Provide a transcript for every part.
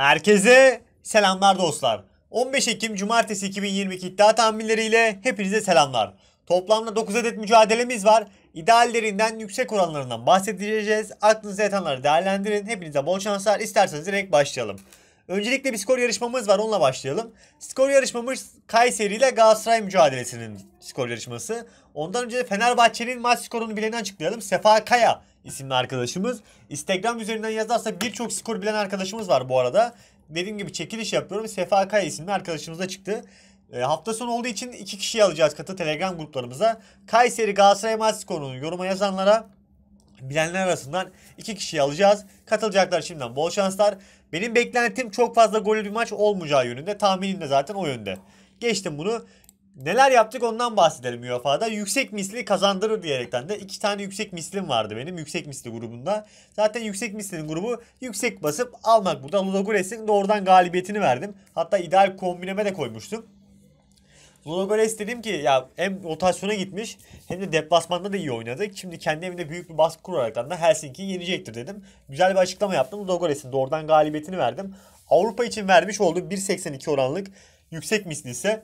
Herkese selamlar dostlar. 15 Ekim Cumartesi 2022 iddia tahminleriyle hepinize selamlar. Toplamda 9 adet mücadelemiz var. İdeallerinden yüksek oranlarından bahsedeceğiz. Aklınıza yatanları değerlendirin. Hepinize bol şanslar. İsterseniz direkt başlayalım. Öncelikle bir skor yarışmamız var onunla başlayalım. Skor yarışmamız Kayseri ile Galatasaray mücadelesinin skor yarışması. Ondan önce Fenerbahçe'nin maç skorunu bileni açıklayalım. Sefa Kaya isimli arkadaşımız. Instagram üzerinden yazarsa birçok skor bilen arkadaşımız var bu arada. Dediğim gibi çekiliş yapıyorum. Sefa Kaya isimli arkadaşımız da çıktı. E, hafta sonu olduğu için iki kişi alacağız katı Telegram gruplarımıza. Kayseri Galatasaray maç skorunu yoruma yazanlara bilenler arasından iki kişi alacağız. Katılacaklar şimdiden bol şanslar. Benim beklentim çok fazla gollü bir maç olmayacağı yönünde. Tahminim de zaten o yönde. Geçtim bunu. Neler yaptık ondan bahsedelim UEFA'da. Yüksek misli kazandırır diyerekten de iki tane yüksek mislim vardı benim yüksek misli grubunda. Zaten yüksek mislinin grubu yüksek basıp almak burada. Ludogores'in doğrudan galibiyetini verdim. Hatta ideal kombineme de koymuştum. Vlogoles dedim ki ya hem rotasyona gitmiş hem de deplasmanda da iyi oynadık. Şimdi kendi evinde büyük bir baskı kurarak da Helsinki'yi yenecektir dedim. Güzel bir açıklama yaptım. Vlogoles'in doğrudan galibiyetini verdim. Avrupa için vermiş olduğu 1.82 oranlık yüksek misli ise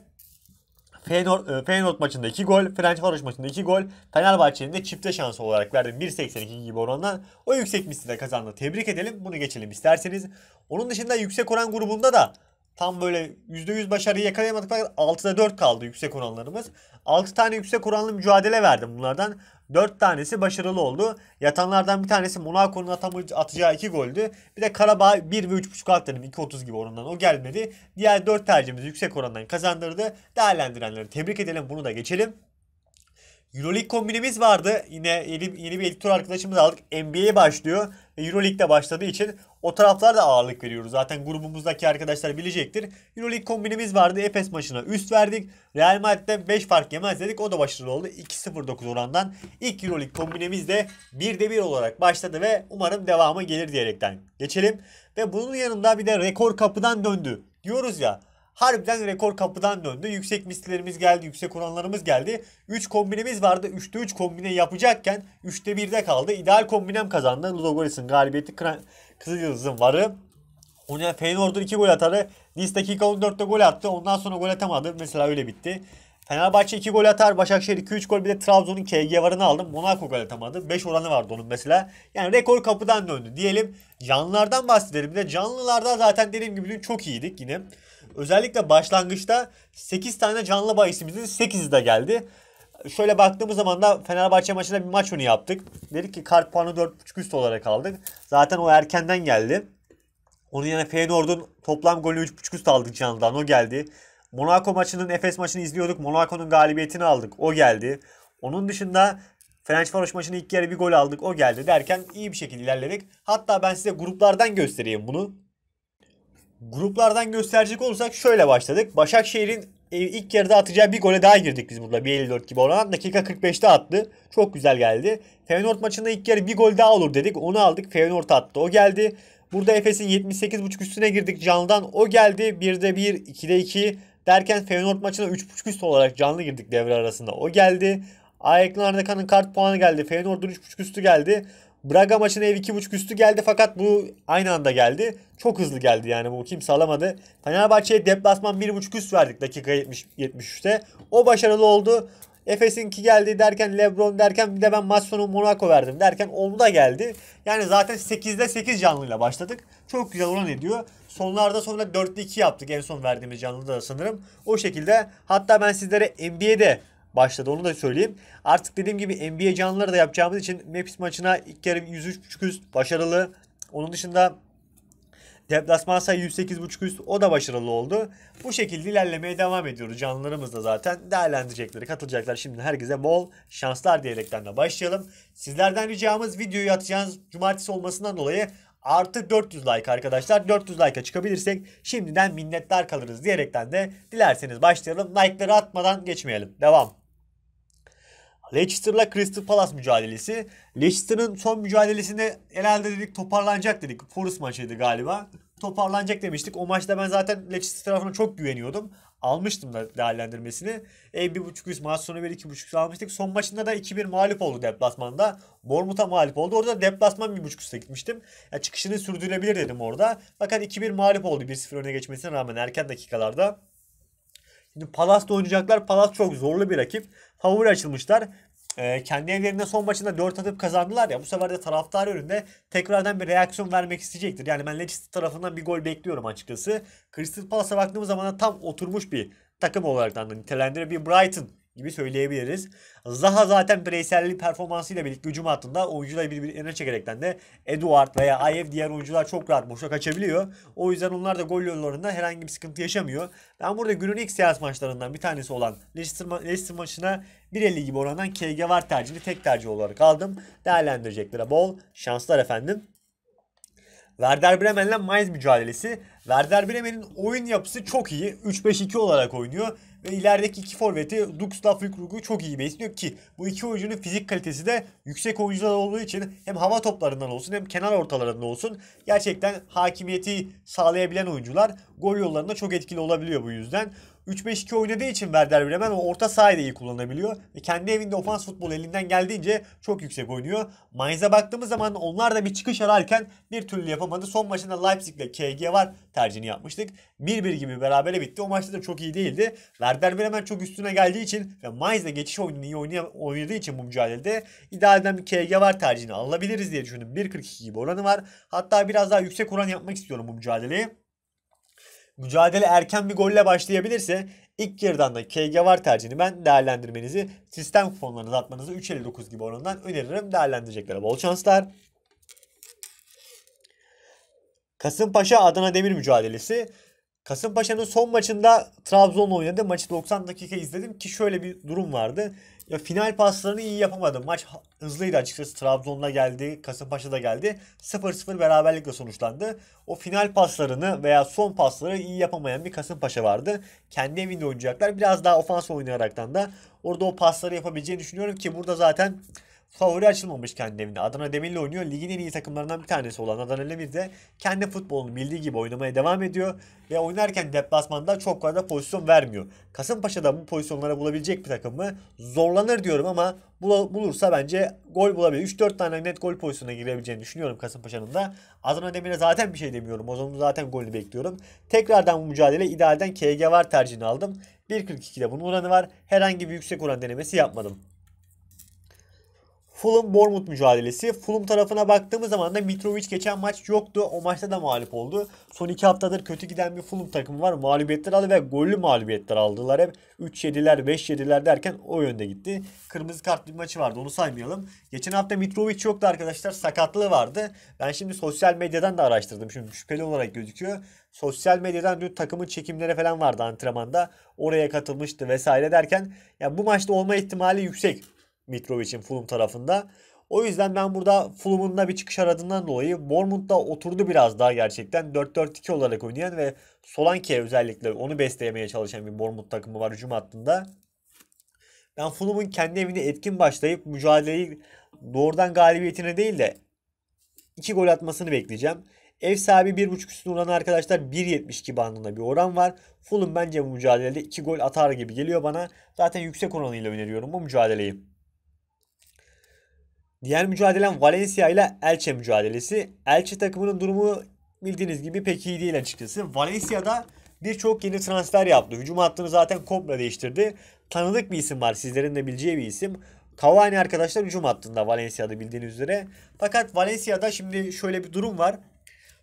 Feyenoord, e, Feyenoord maçında 2 gol, Ferencvaros maçında 2 gol, Fenerbahçe'nin de çifte şansı olarak verdiğim 1.82 gibi oranla o yüksek misli de kazandı. Tebrik edelim. Bunu geçelim isterseniz. Onun dışında yüksek oran grubunda da tam böyle %100 başarıyı yakalayamadık fakat 6'da 4 kaldı yüksek oranlarımız. 6 tane yüksek oranlı mücadele verdim bunlardan. 4 tanesi başarılı oldu. Yatanlardan bir tanesi Monaco'nun atacağı 2 goldü. Bir de Karabağ 1 ve 3.5 alt dedim 2.30 gibi oranından o gelmedi. Diğer 4 tercihimiz yüksek orandan kazandırdı. Değerlendirenleri tebrik edelim bunu da geçelim. Euroleague kombinimiz vardı. Yine yeni, yeni bir editör arkadaşımız aldık. NBA başlıyor. Ve Euroleague'de başladığı için o taraflara da ağırlık veriyoruz. Zaten grubumuzdaki arkadaşlar bilecektir. Euroleague kombinimiz vardı. Efes maçına üst verdik. Real Madrid'de 5 fark yemez dedik. O da başarılı oldu. 2-0-9 orandan. ilk Euroleague kombinimiz de 1'de 1 olarak başladı ve umarım devamı gelir diyerekten geçelim. Ve bunun yanında bir de rekor kapıdan döndü. Diyoruz ya harbiden rekor kapıdan döndü. Yüksek mislilerimiz geldi, yüksek oranlarımız geldi. 3 kombinemiz vardı. 3'te 3 kombine yapacakken 3'te 1'de kaldı. İdeal kombinem kazandı. Ludogoris'in galibiyeti Kızılyıldız'ın varı. Ona Feyenoord'un 2 gol atarı. Nice dakika 14'te gol attı. Ondan sonra gol atamadı. Mesela öyle bitti. Fenerbahçe 2 gol atar. Başakşehir 2-3 gol. Bir de Trabzon'un KG varını aldı. Monaco gol atamadı. 5 oranı vardı onun mesela. Yani rekor kapıdan döndü diyelim. Canlılardan bahsedelim. Bir de canlılarda zaten dediğim gibi dün çok iyiydik yine. Özellikle başlangıçta 8 tane canlı bahisimizin 8'i de geldi. Şöyle baktığımız zaman da Fenerbahçe maçında bir maç önü yaptık. Dedik ki kart puanı 4.5 üst olarak aldık. Zaten o erkenden geldi. Onun yerine Feyenoord'un toplam golü 3.5 üst aldık canlıdan. O geldi. Monaco maçının Efes maçını izliyorduk. Monaco'nun galibiyetini aldık. O geldi. Onun dışında Fenerbahçe maçını ilk yarı bir gol aldık. O geldi derken iyi bir şekilde ilerledik. Hatta ben size gruplardan göstereyim bunu. Gruplardan gösterecek olursak şöyle başladık. Başakşehir'in e, ilk yarıda atacağı bir gole daha girdik biz burada. 1.54 gibi olan. Dakika 45'te attı. Çok güzel geldi. Feyenoord maçında ilk yarı bir gol daha olur dedik. Onu aldık. Feyenoord attı. O geldi. Burada Efes'in 78.5 üstüne girdik. Canlıdan o geldi. 1'de 1, 2'de 2 derken Feyenoord maçına 3.5 üst olarak canlı girdik devre arasında. O geldi. Ayakın Arnakan'ın kart puanı geldi. Feyenoord'un 3.5 üstü geldi. Braga maçına ev 2.5 üstü geldi fakat bu aynı anda geldi. Çok hızlı geldi yani bu kimse alamadı. Fenerbahçe'ye deplasman 1.5 üst verdik dakika 70, 73'te. O başarılı oldu. Efes'in ki geldi derken Lebron derken bir de ben maç sonu Monaco verdim derken onu da geldi. Yani zaten 8'de 8 canlıyla başladık. Çok güzel oran ediyor. Sonlarda sonra 4'te 2 yaptık en son verdiğimiz canlıda da sanırım. O şekilde hatta ben sizlere NBA'de başladı. Onu da söyleyeyim. Artık dediğim gibi NBA canlıları da yapacağımız için Memphis maçına ilk 103 buçuk üst başarılı. Onun dışında Deplasman sayı buçuk üst o da başarılı oldu. Bu şekilde ilerlemeye devam ediyoruz. Canlılarımız da zaten değerlendirecekleri, katılacaklar. Şimdi herkese bol şanslar diyerekten de başlayalım. Sizlerden ricamız videoyu atacağınız cumartesi olmasından dolayı artı 400 like arkadaşlar. 400 like'a çıkabilirsek şimdiden minnettar kalırız diyerekten de dilerseniz başlayalım. Like'ları atmadan geçmeyelim. Devam. Leicester'la Crystal Palace mücadelesi. Leicester'ın son mücadelesinde herhalde dedik toparlanacak dedik. Forest maçıydı galiba. Toparlanacak demiştik. O maçta ben zaten Leicester tarafına çok güveniyordum almıştım da değerlendirmesini. E 1.5 üst maç sonu 1 2.5 üst almıştık. Son maçında da 2-1 mağlup oldu deplasmanda. Bournemouth'a mağlup oldu. Orada deplasman 1.5 üste gitmiştim. Yani çıkışını sürdürülebilir dedim orada. Fakat 2-1 mağlup oldu 1-0 öne geçmesine rağmen erken dakikalarda. Şimdi Palas'ta oynayacaklar. Palas çok zorlu bir rakip. Favori açılmışlar e, kendi evlerinde son maçında 4 atıp kazandılar ya bu sefer de taraftar önünde tekrardan bir reaksiyon vermek isteyecektir. Yani ben Leicester tarafından bir gol bekliyorum açıkçası. Crystal Palace'a baktığımız zaman tam oturmuş bir takım olarak da nitelendirebilir. Bir Brighton gibi söyleyebiliriz. Zaha zaten bireyselliği performansıyla birlikte hücum hattında oyuncuları birbirine çekerekten de Eduard veya Ayev diğer oyuncular çok rahat boşa kaçabiliyor. O yüzden onlar da gol yollarında herhangi bir sıkıntı yaşamıyor. Ben burada günün ilk seyahat maçlarından bir tanesi olan Leicester, ma Leicester maçına 1.50 gibi orandan KG var tercihini tek tercih olarak aldım. Değerlendireceklere bol şanslar efendim. Werder Bremen'le Mainz mücadelesi. Werder Bremen'in oyun yapısı çok iyi. 3-5-2 olarak oynuyor. Ve ilerideki iki forveti Duxla Fükrug'u çok iyi besliyor ki bu iki oyuncunun fizik kalitesi de yüksek oyuncular olduğu için hem hava toplarından olsun hem kenar ortalarından olsun gerçekten hakimiyeti sağlayabilen oyuncular gol yollarında çok etkili olabiliyor bu yüzden. 3-5-2 oynadığı için Werder Bremen o orta sahayı da iyi kullanabiliyor. Ve kendi evinde ofans futbolu elinden geldiğince çok yüksek oynuyor. Mainz'a baktığımız zaman onlar da bir çıkış ararken bir türlü yapamadı. Son maçında Leipzig ile KG var tercihini yapmıştık. 1-1 gibi berabere bitti. O maçta da çok iyi değildi. Werder Bremen çok üstüne geldiği için ve Mainz'da geçiş oyununu iyi oynadığı için bu mücadelede idealden bir KG var tercihini alabiliriz diye düşündüm. 1.42 gibi oranı var. Hatta biraz daha yüksek oran yapmak istiyorum bu mücadeleyi mücadele erken bir golle başlayabilirse ilk yarıdan da KG var tercihini ben değerlendirmenizi sistem kuponlarınızı atmanızı 3.59 gibi oranından öneririm. Değerlendirecekler bol şanslar. Kasımpaşa Adana Demir mücadelesi. Kasımpaşa'nın son maçında Trabzon'la oynadı. Maçı 90 dakika izledim ki şöyle bir durum vardı. Ya final paslarını iyi yapamadım. Maç hızlıydı açıkçası. Trabzon'da geldi, Kasımpaşa'da geldi. 0-0 beraberlikle sonuçlandı. O final paslarını veya son pasları iyi yapamayan bir Kasımpaşa vardı. Kendi evinde oynayacaklar. Biraz daha ofans oynayaraktan da orada o pasları yapabileceğini düşünüyorum ki burada zaten favori açılmamış kendi evinde. Adana Demir'le oynuyor. Ligin en iyi takımlarından bir tanesi olan Adana Demir de kendi futbolunu bildiği gibi oynamaya devam ediyor. Ve oynarken deplasmanda çok fazla pozisyon vermiyor. Kasımpaşa'da bu pozisyonlara bulabilecek bir takım mı? Zorlanır diyorum ama bulursa bence gol bulabilir. 3-4 tane net gol pozisyonuna girebileceğini düşünüyorum Kasımpaşa'nın da. Adana Demir'e zaten bir şey demiyorum. o zaman zaten golünü bekliyorum. Tekrardan bu mücadele idealden KG var tercihini aldım. 1.42'de bunun oranı var. Herhangi bir yüksek oran denemesi yapmadım. Fulham Bournemouth mücadelesi. Fulham tarafına baktığımız zaman da Mitrovic geçen maç yoktu. O maçta da mağlup oldu. Son iki haftadır kötü giden bir Fulham takımı var. Mağlubiyetler aldı ve gollü mağlubiyetler aldılar. Hep 3-7'ler 5-7'ler derken o yönde gitti. Kırmızı kart bir maçı vardı onu saymayalım. Geçen hafta Mitrovic yoktu arkadaşlar. Sakatlığı vardı. Ben şimdi sosyal medyadan da araştırdım. Şimdi şüpheli olarak gözüküyor. Sosyal medyadan dün takımın çekimleri falan vardı antrenmanda. Oraya katılmıştı vesaire derken ya bu maçta olma ihtimali yüksek. Mitrovic'in Fulham tarafında. O yüzden ben burada Fulham'ın da bir çıkış aradığından dolayı Bournemouth'da oturdu biraz daha gerçekten. 4-4-2 olarak oynayan ve Solanke'ye özellikle onu beslemeye çalışan bir Bournemouth takımı var hücum hattında. Ben Fulham'ın kendi evinde etkin başlayıp mücadeleyi doğrudan galibiyetine değil de 2 gol atmasını bekleyeceğim. Ev sahibi 1.5 üstüne oranı arkadaşlar 1.72 bandında bir oran var. Fulham bence bu mücadelede 2 gol atar gibi geliyor bana. Zaten yüksek oranıyla öneriyorum bu mücadeleyi. Diğer mücadelem Valencia ile Elche mücadelesi. Elche takımının durumu bildiğiniz gibi pek iyi değil açıkçası. Valencia'da birçok yeni transfer yaptı. Hücum hattını zaten komple değiştirdi. Tanıdık bir isim var sizlerin de bileceği bir isim. Cavani arkadaşlar hücum hattında Valencia'da bildiğiniz üzere. Fakat Valencia'da şimdi şöyle bir durum var.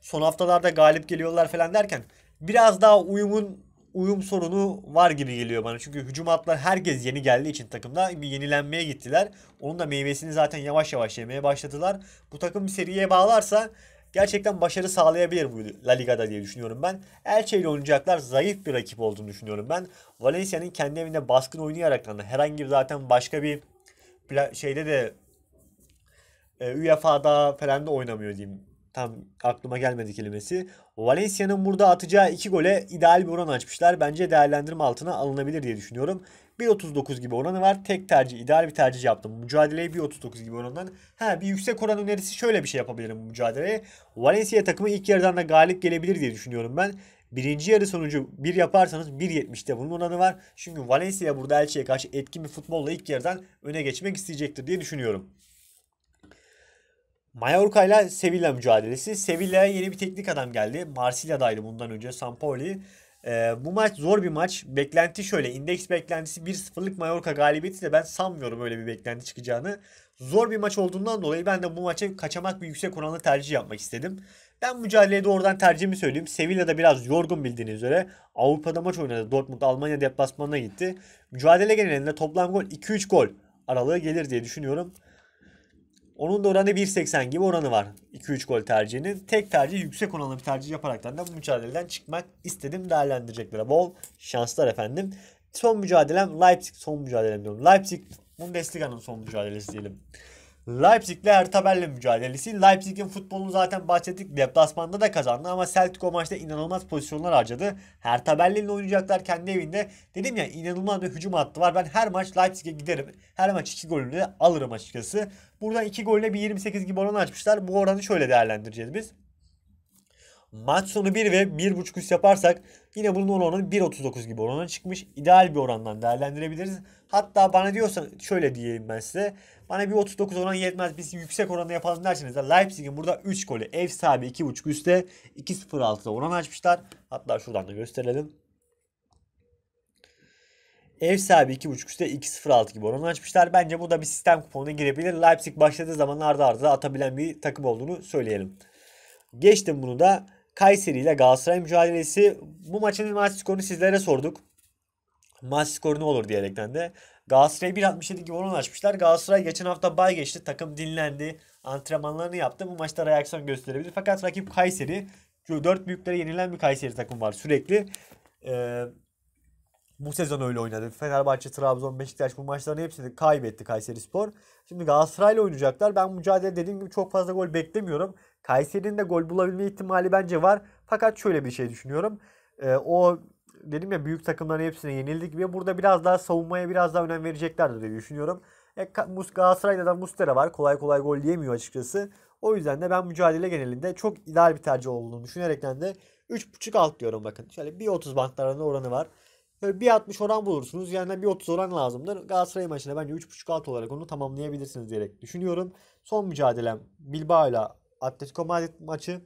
Son haftalarda galip geliyorlar falan derken biraz daha uyumun uyum sorunu var gibi geliyor bana. Çünkü hücum hatları herkes yeni geldiği için takımda bir yenilenmeye gittiler. Onun da meyvesini zaten yavaş yavaş yemeye başladılar. Bu takım bir seriye bağlarsa gerçekten başarı sağlayabilir bu La Liga'da diye düşünüyorum ben. Elche ile oynayacaklar zayıf bir rakip olduğunu düşünüyorum ben. Valencia'nın kendi evinde baskın oynayarak herhangi bir zaten başka bir şeyde de e, UEFA'da falan da oynamıyor diyeyim tam aklıma gelmedi kelimesi. Valencia'nın burada atacağı 2 gole ideal bir oran açmışlar. Bence değerlendirme altına alınabilir diye düşünüyorum. 1.39 gibi oranı var. Tek tercih, ideal bir tercih yaptım. Mücadeleyi 1.39 gibi orandan. Ha bir yüksek oran önerisi şöyle bir şey yapabilirim bu mücadeleye. Valencia takımı ilk yarıdan da galip gelebilir diye düşünüyorum ben. Birinci yarı sonucu 1 yaparsanız 1.70'te bunun oranı var. Çünkü Valencia burada Elçi'ye karşı etkin bir futbolla ilk yarıdan öne geçmek isteyecektir diye düşünüyorum. Mallorca ile Sevilla mücadelesi. Sevilla'ya yeni bir teknik adam geldi. Marsilya'daydı bundan önce Sampoli. Ee, bu maç zor bir maç. Beklenti şöyle. İndeks beklentisi 1-0'lık Mallorca galibiyeti de ben sanmıyorum öyle bir beklenti çıkacağını. Zor bir maç olduğundan dolayı ben de bu maça kaçamak bir yüksek oranlı tercih yapmak istedim. Ben mücadeleye doğrudan tercihimi söyleyeyim. Sevilla'da biraz yorgun bildiğiniz üzere. Avrupa'da maç oynadı. Dortmund Almanya deplasmanına gitti. Mücadele genelinde toplam gol 2-3 gol aralığı gelir diye düşünüyorum. Onun da oranı 1.80 gibi oranı var 2-3 gol tercihinin. Tek tercih yüksek oranlı bir tercih yaparaktan da bu mücadeleden çıkmak istedim değerlendireceklere. Bol şanslar efendim. Son mücadelem Leipzig son mücadelem diyorum. Leipzig Bundesliga'nın son mücadelesi diyelim. Leipzig'le Ertabel'le mücadelesi. Leipzig'in futbolunu zaten bahsettik. Deplasmanda da kazandı ama Celtic o maçta inanılmaz pozisyonlar harcadı. Ertabel'le oynayacaklar kendi evinde. Dedim ya inanılmaz bir hücum hattı var. Ben her maç Leipzig'e giderim. Her maç 2 golünü de alırım açıkçası. Buradan 2 golle bir 28 gibi oran açmışlar. Bu oranı şöyle değerlendireceğiz biz. Maç sonu 1 ve 1.5 üst yaparsak Yine bunun oranı 1.39 gibi orana çıkmış. İdeal bir orandan değerlendirebiliriz. Hatta bana diyorsan şöyle diyeyim ben size. Bana bir 39 oran yetmez. Biz yüksek oranda yapalım derseniz de Leipzig'in burada 3 golü ev sahibi 2.5 üstte 2.06'da oran açmışlar. Hatta şuradan da gösterelim. Ev sahibi 2.5 üstte 2.06 gibi oran açmışlar. Bence bu da bir sistem kuponuna girebilir. Leipzig başladığı zaman ardı ardı atabilen bir takım olduğunu söyleyelim. Geçtim bunu da. Kayseri ile Galatasaray mücadelesi. Bu maçın maç skorunu sizlere sorduk. Maç skoru ne olur diyerekten de. Galatasaray 1.67 gibi oran açmışlar. Galatasaray geçen hafta bay geçti. Takım dinlendi. Antrenmanlarını yaptı. Bu maçta reaksiyon gösterebilir. Fakat rakip Kayseri. Dört büyüklere yenilen bir Kayseri takım var sürekli. Ee, bu sezon öyle oynadı. Fenerbahçe, Trabzon, Beşiktaş bu maçların hepsini kaybetti Kayseri Spor. Şimdi Galatasaray'la oynayacaklar. Ben mücadele dediğim gibi çok fazla gol beklemiyorum. Kayseri'nin de gol bulabilme ihtimali bence var. Fakat şöyle bir şey düşünüyorum. E, o dedim ya büyük takımların hepsine yenildik ve burada biraz daha savunmaya biraz daha önem vereceklerdir diye düşünüyorum. E, Galatasaray'da da Mustera var. Kolay kolay gol yemiyor açıkçası. O yüzden de ben mücadele genelinde çok ideal bir tercih olduğunu düşünerekten de 3.5 alt diyorum bakın. Şöyle 1.30 bantlarında oranı var. Böyle 1.60 oran bulursunuz. Yani bir 1.30 oran lazımdır. Galatasaray maçında bence 3.5 alt olarak onu tamamlayabilirsiniz diyerek düşünüyorum. Son mücadelem Bilbao ile Atletico Madrid maçı.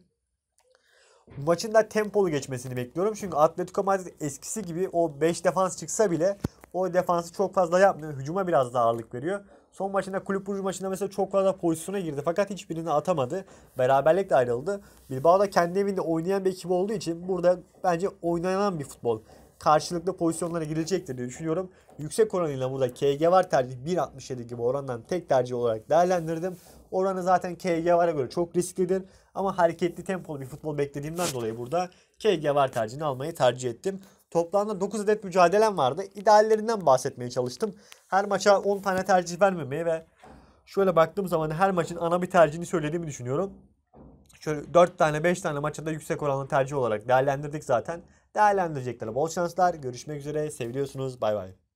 Maçın da tempolu geçmesini bekliyorum. Çünkü Atletico Madrid eskisi gibi o 5 defans çıksa bile o defansı çok fazla yapmıyor. Hücuma biraz daha ağırlık veriyor. Son maçında kulüp Burcu maçında mesela çok fazla pozisyona girdi fakat hiçbirini atamadı. Beraberlikle ayrıldı. Bilbao da kendi evinde oynayan bir ekip olduğu için burada bence oynanan bir futbol. Karşılıklı pozisyonlara girilecektir diye düşünüyorum. Yüksek oranıyla burada KG var tercih 1.67 gibi orandan tek tercih olarak değerlendirdim. Oranı zaten KG vara göre çok risklidir. Ama hareketli tempolu bir futbol beklediğimden dolayı burada KG var tercihini almayı tercih ettim. Toplamda 9 adet mücadelem vardı. İdeallerinden bahsetmeye çalıştım. Her maça 10 tane tercih vermemeye ve şöyle baktığım zaman her maçın ana bir tercihini söylediğimi düşünüyorum. Şöyle 4 tane 5 tane maça da yüksek oranlı tercih olarak değerlendirdik zaten. Değerlendirecekler. Bol şanslar. Görüşmek üzere. Seviliyorsunuz. Bay bay.